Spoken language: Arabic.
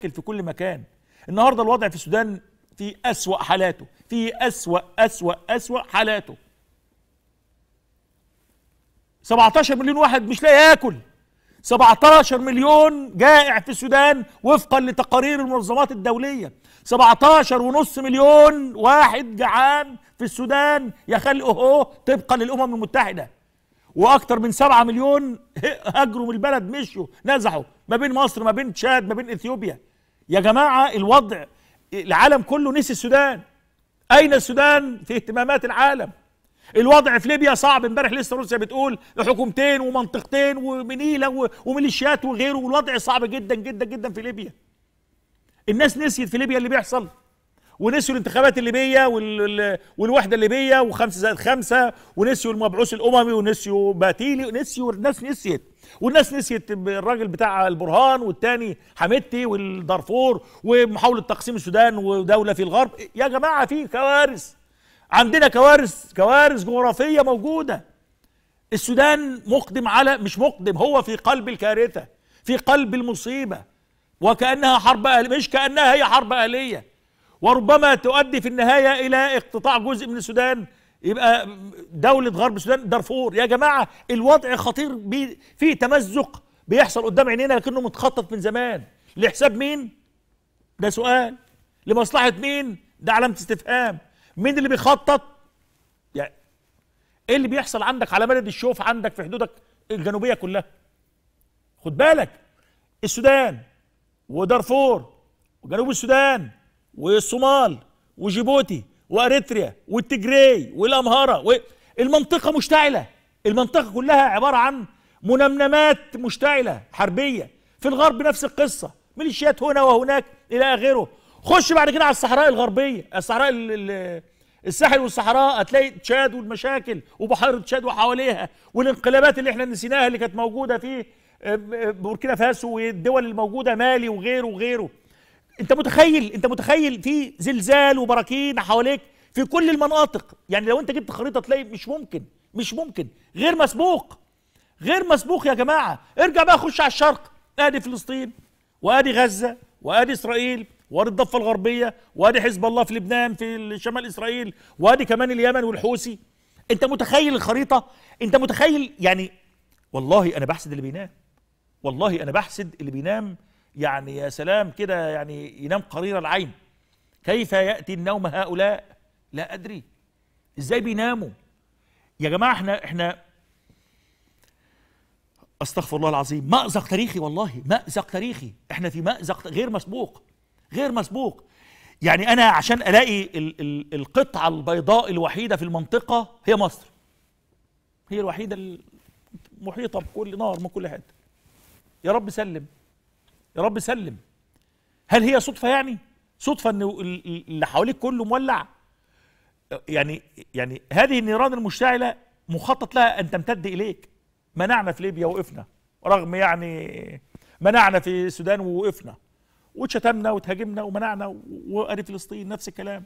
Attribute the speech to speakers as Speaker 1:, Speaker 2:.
Speaker 1: في كل مكان النهارده الوضع في السودان في أسوأ حالاته في أسوأ أسوأ أسوأ حالاته 17 مليون واحد مش لاقي ياكل 17 مليون جائع في السودان وفقا لتقارير المنظمات الدولية 17 ونص مليون واحد جعان في السودان يخلقه طبقا للأمم المتحدة وأكثر من 7 مليون هاجروا من البلد مشوا نزحوا ما بين مصر ما بين تشاد ما بين اثيوبيا يا جماعه الوضع العالم كله نسي السودان اين السودان في اهتمامات العالم الوضع في ليبيا صعب امبارح لسه روسيا بتقول حكومتين ومنطقتين ومنيلة وميليشيات وغيره والوضع صعب جدا جدا جدا في ليبيا الناس نسيت في ليبيا اللي بيحصل ونسيوا الانتخابات الليبية والوحدة الليبية وخمسة زائد خمسة ونسيوا المبعوث الأممي ونسيوا باتيلي ونسيوا الناس نسيت والناس نسيت الراجل بتاع البرهان والتاني حميدتي والدارفور ومحاوله تقسيم السودان ودوله في الغرب يا جماعه في كوارث عندنا كوارث كوارث جغرافيه موجوده السودان مقدم على مش مقدم هو في قلب الكارثه في قلب المصيبه وكانها حرب اهليه مش كانها هي حرب اهليه وربما تؤدي في النهايه الى اقتطاع جزء من السودان يبقى دولة غرب السودان دارفور يا جماعة الوضع خطير بي فيه تمزق بيحصل قدام عينينا لكنه متخطط من زمان لحساب مين؟ ده سؤال لمصلحة مين؟ ده علامة استفهام مين اللي بيخطط؟ يعني ايه اللي بيحصل عندك على بلد الشوف عندك في حدودك الجنوبية كلها؟ خد بالك السودان ودارفور وجنوب السودان والصومال وجيبوتي واريتريا والتجري والامهره و... المنطقه مشتعله المنطقه كلها عباره عن منمنمات مشتعله حربيه في الغرب نفس القصه ميليشيات هنا وهناك الى اخره خش بعد كده على الصحراء الغربيه الصحراء ال... الساحل والصحراء هتلاقي تشاد والمشاكل وبحيره تشاد وحواليها والانقلابات اللي احنا نسيناها اللي كانت موجوده في آه، آه، بوركينا فاسو والدول الموجوده مالي وغيره وغيره انت متخيل انت متخيل في زلزال وبراكين حواليك في كل المناطق يعني لو انت جبت خريطه تلاقي مش ممكن مش ممكن غير مسبوق غير مسبوق يا جماعه ارجع بقى خش على الشرق ادي فلسطين وادي غزه وادي اسرائيل وادي الضفه الغربيه وادي حزب الله في لبنان في شمال اسرائيل وادي كمان اليمن والحوثي انت متخيل الخريطه انت متخيل يعني والله انا بحسد اللي بينام والله انا بحسد اللي بينام يعني يا سلام كده يعني ينام قرير العين كيف يأتي النوم هؤلاء لا أدري إزاي بيناموا يا جماعة احنا احنا استغفر الله العظيم مأزق تاريخي والله مأزق تاريخي احنا في مأزق غير مسبوق غير مسبوق يعني انا عشان الاقي ال ال القطعه البيضاء الوحيده في المنطقه هي مصر هي الوحيده المحيطه بكل نار من كل حته يا رب سلم يا رب سلم هل هي صدفة يعني صدفة ان اللي حواليك كله مولع يعني يعني هذه النيران المشتعلة مخطط لها ان تمتد اليك منعنا في ليبيا وقفنا رغم يعني منعنا في السودان ووقفنا وتشتمنا وتهاجمنا ومنعنا وقري فلسطين نفس الكلام